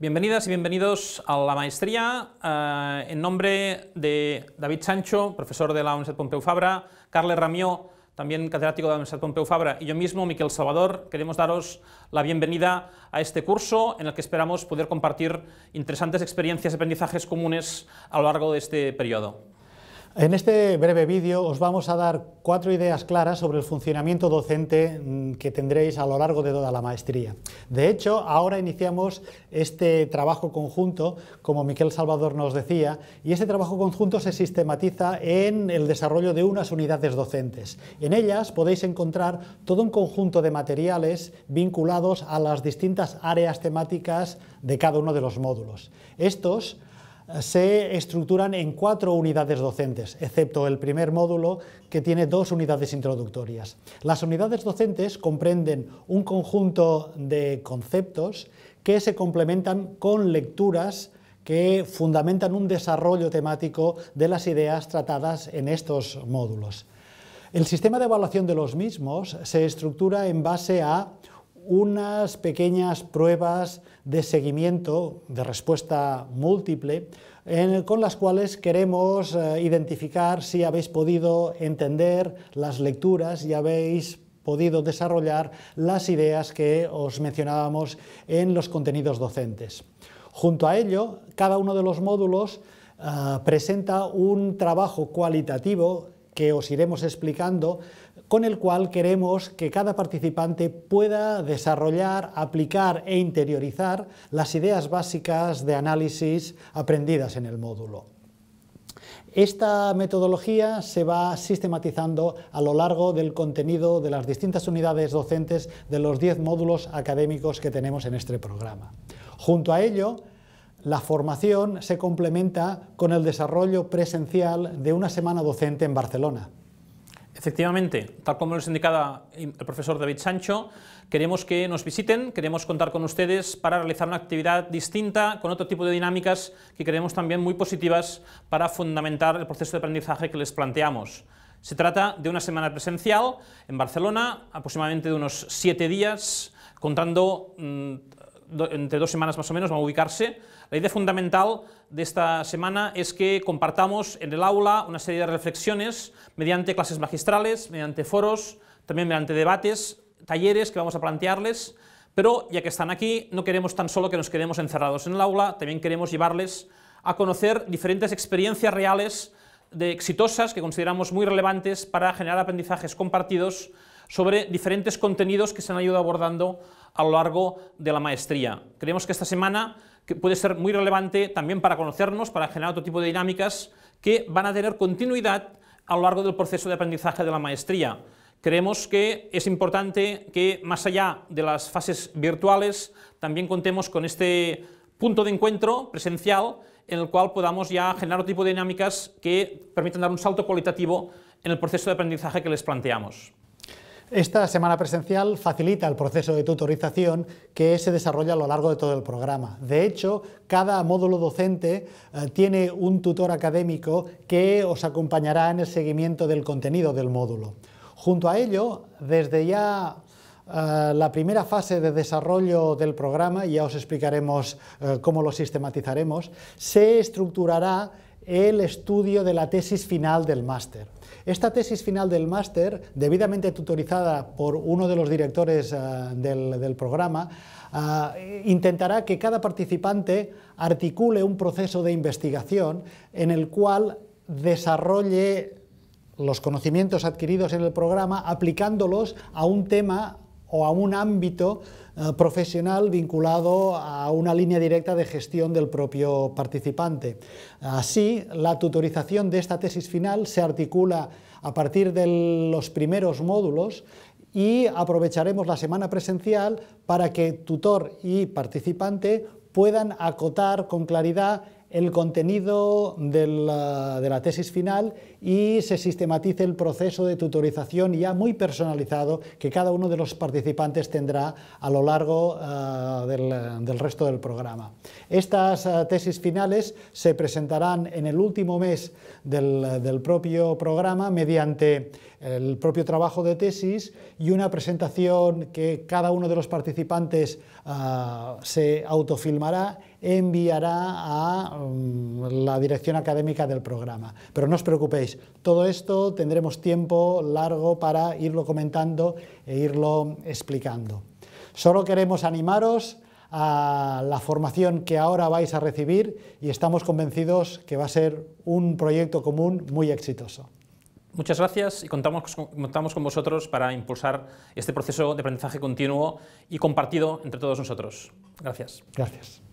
Bienvenidas y bienvenidos a la maestría. Eh, en nombre de David Sancho, profesor de la Universidad Pompeu Fabra, Carles Ramió, también catedrático de la Universidad Pompeu Fabra, y yo mismo, Miquel Salvador, queremos daros la bienvenida a este curso en el que esperamos poder compartir interesantes experiencias y aprendizajes comunes a lo largo de este periodo. En este breve vídeo os vamos a dar cuatro ideas claras sobre el funcionamiento docente mm, que tendréis a lo largo de toda la maestría. De hecho, ahora iniciamos este trabajo conjunto, como Miquel Salvador nos decía, y este trabajo conjunto se sistematiza en el desarrollo de unas unidades docentes. En ellas podéis encontrar todo un conjunto de materiales vinculados a las distintas áreas temáticas de cada uno de los módulos. Estos se estructuran en cuatro unidades docentes, excepto el primer módulo que tiene dos unidades introductorias. Las unidades docentes comprenden un conjunto de conceptos que se complementan con lecturas que fundamentan un desarrollo temático de las ideas tratadas en estos módulos. El sistema de evaluación de los mismos se estructura en base a unas pequeñas pruebas de seguimiento de respuesta múltiple con las cuales queremos eh, identificar si habéis podido entender las lecturas y habéis podido desarrollar las ideas que os mencionábamos en los contenidos docentes. Junto a ello, cada uno de los módulos eh, presenta un trabajo cualitativo que os iremos explicando con el cual queremos que cada participante pueda desarrollar, aplicar e interiorizar las ideas básicas de análisis aprendidas en el módulo. Esta metodología se va sistematizando a lo largo del contenido de las distintas unidades docentes de los 10 módulos académicos que tenemos en este programa. Junto a ello, la formación se complementa con el desarrollo presencial de una semana docente en Barcelona. Efectivamente, tal como nos indicaba el profesor David Sancho, queremos que nos visiten, queremos contar con ustedes para realizar una actividad distinta, con otro tipo de dinámicas que creemos también muy positivas para fundamentar el proceso de aprendizaje que les planteamos. Se trata de una semana presencial en Barcelona, aproximadamente de unos siete días, contando mm, entre dos semanas más o menos va a ubicarse. La idea fundamental de esta semana es que compartamos en el aula una serie de reflexiones mediante clases magistrales, mediante foros, también mediante debates, talleres que vamos a plantearles, pero ya que están aquí, no queremos tan solo que nos quedemos encerrados en el aula, también queremos llevarles a conocer diferentes experiencias reales de exitosas que consideramos muy relevantes para generar aprendizajes compartidos sobre diferentes contenidos que se han ido abordando a lo largo de la maestría. Creemos que esta semana puede ser muy relevante también para conocernos, para generar otro tipo de dinámicas que van a tener continuidad a lo largo del proceso de aprendizaje de la maestría. Creemos que es importante que, más allá de las fases virtuales, también contemos con este punto de encuentro presencial en el cual podamos ya generar otro tipo de dinámicas que permitan dar un salto cualitativo en el proceso de aprendizaje que les planteamos. Esta semana presencial facilita el proceso de tutorización que se desarrolla a lo largo de todo el programa. De hecho, cada módulo docente eh, tiene un tutor académico que os acompañará en el seguimiento del contenido del módulo. Junto a ello, desde ya eh, la primera fase de desarrollo del programa, ya os explicaremos eh, cómo lo sistematizaremos, se estructurará el estudio de la tesis final del máster. Esta tesis final del máster, debidamente tutorizada por uno de los directores eh, del, programa, eh, intentará que cada participante articule un proceso de investigación en el cual desarrolle los conocimientos adquiridos en el programa aplicándolos a un tema o a un ámbito eh, profesional vinculado a una línea directa de gestión del propio participante. Así, la tutorización de esta tesis final se articula a partir de los primeros módulos y aprovecharemos la semana presencial para que tutor y participante puedan acotar con claridad el contenido de la, tesis final y se sistematice el proceso de tutorización ya muy personalizado que cada uno de los participantes tendrá a lo largo ah, del, resto del programa. Estas ah, tesis finales se presentarán en el último mes del, del propio programa mediante el propio trabajo de tesis y una presentación que cada uno de los participantes ah, se autofilmará, enviará a mm, la dirección académica del programa. Pero no os preocupéis, todo esto tendremos tiempo largo para irlo comentando e irlo explicando. Solo queremos animaros a la formación que ahora vais a recibir y estamos convencidos que va a ser un proyecto común muy exitoso. Muchas gracias y contamos, contamos con vosotros para impulsar este proceso de aprendizaje continuo y compartido entre todos nosotros. Gracias. Gracias.